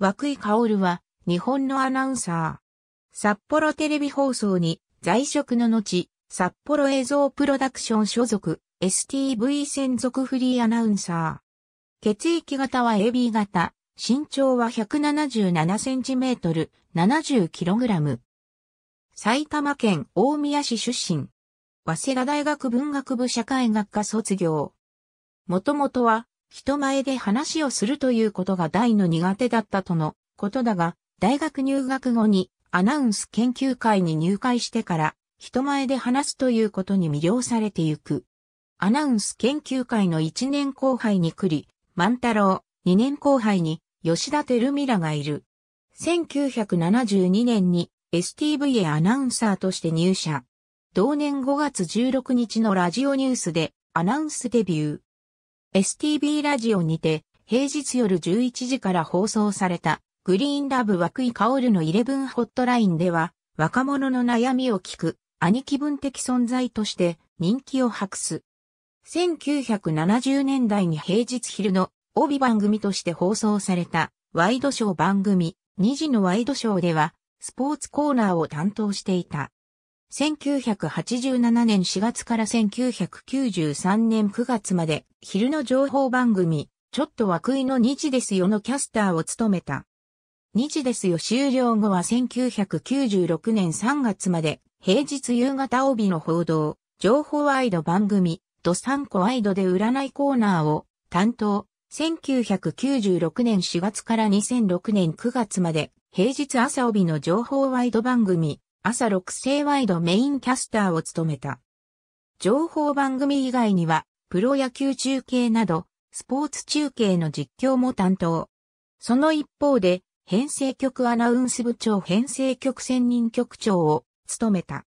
和久井薫は、日本のアナウンサー。札幌テレビ放送に、在職の後、札幌映像プロダクション所属、STV 専属フリーアナウンサー。血液型は AB 型、身長は1 7 7トル、7 0ラム。埼玉県大宮市出身。早稲田大学文学部社会学科卒業。もともとは、人前で話をするということが大の苦手だったとのことだが、大学入学後にアナウンス研究会に入会してから、人前で話すということに魅了されてゆく。アナウンス研究会の1年後輩に栗、万太郎、2年後輩に吉田照美らがいる。1972年に STV へアナウンサーとして入社。同年5月16日のラジオニュースでアナウンスデビュー。STB ラジオにて、平日夜11時から放送された、グリーンラブ涌井薫のイレブンホットラインでは、若者の悩みを聞く、兄貴分的存在として人気を博す。1970年代に平日昼の帯番組として放送されたワイドショー番組2時のワイドショーではスポーツコーナーを担当していた。1987年4月から1993年9月まで、昼の情報番組、ちょっと枠井の日ですよのキャスターを務めた。日ですよ終了後は1996年3月まで、平日夕方帯の報道、情報ワイド番組、ドサンコワイドで占いコーナーを担当。1996年4月から2006年9月まで、平日朝帯の情報ワイド番組、朝6世ワイドメインキャスターを務めた。情報番組以外には、プロ野球中継など、スポーツ中継の実況も担当。その一方で、編成局アナウンス部長編成局専任局長を務めた。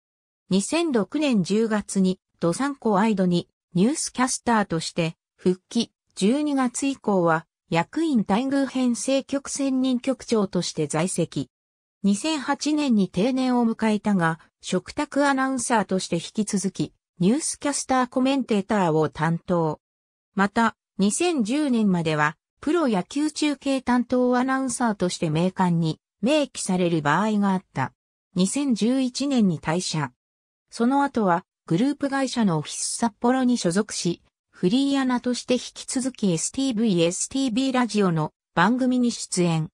2006年10月に、ドサンコイドにニュースキャスターとして復帰、12月以降は役員待遇編成局専任局長として在籍。2008年に定年を迎えたが、食卓アナウンサーとして引き続き、ニュースキャスターコメンテーターを担当。また、2010年までは、プロ野球中継担当アナウンサーとして名官に明記される場合があった。2011年に退社。その後は、グループ会社のオフィス札幌に所属し、フリーアナとして引き続き STV-STB ラジオの番組に出演。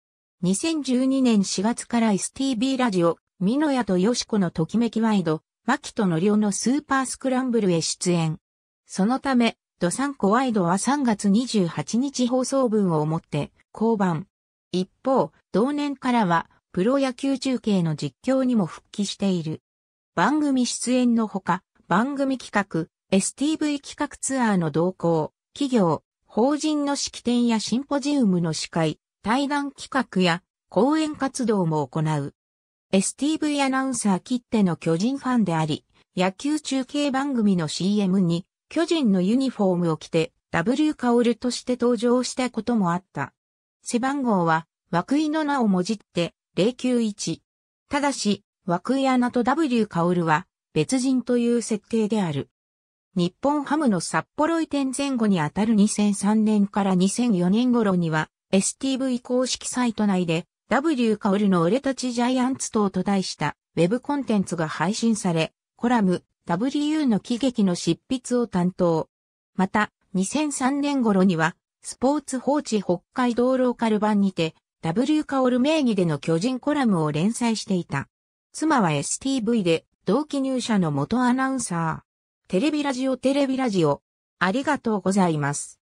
2012年4月から STB ラジオ、美野屋とよしこのときめきワイド、マキとのりょのスーパースクランブルへ出演。そのため、ドサンコワイドは3月28日放送分をもって降板。一方、同年からは、プロ野球中継の実況にも復帰している。番組出演のほか、番組企画、STV 企画ツアーの動向、企業、法人の式典やシンポジウムの司会、対談企画や講演活動も行う。STV アナウンサー切手の巨人ファンであり、野球中継番組の CM に巨人のユニフォームを着て W カオルとして登場したこともあった。背番号は涌井の名をもじって091。ただし、涌井アナと W カオルは別人という設定である。日本ハムの札幌移転前後にあたる2003年から2004年頃には STV 公式サイト内で W カオルの俺たちジャイアンツ等と題したウェブコンテンツが配信され、コラム W の喜劇の執筆を担当。また、2003年頃には、スポーツ放置北海道ローカル版にて、W カオル名義での巨人コラムを連載していた。妻は STV で同期入社の元アナウンサー。テレビラジオテレビラジオ。ありがとうございます。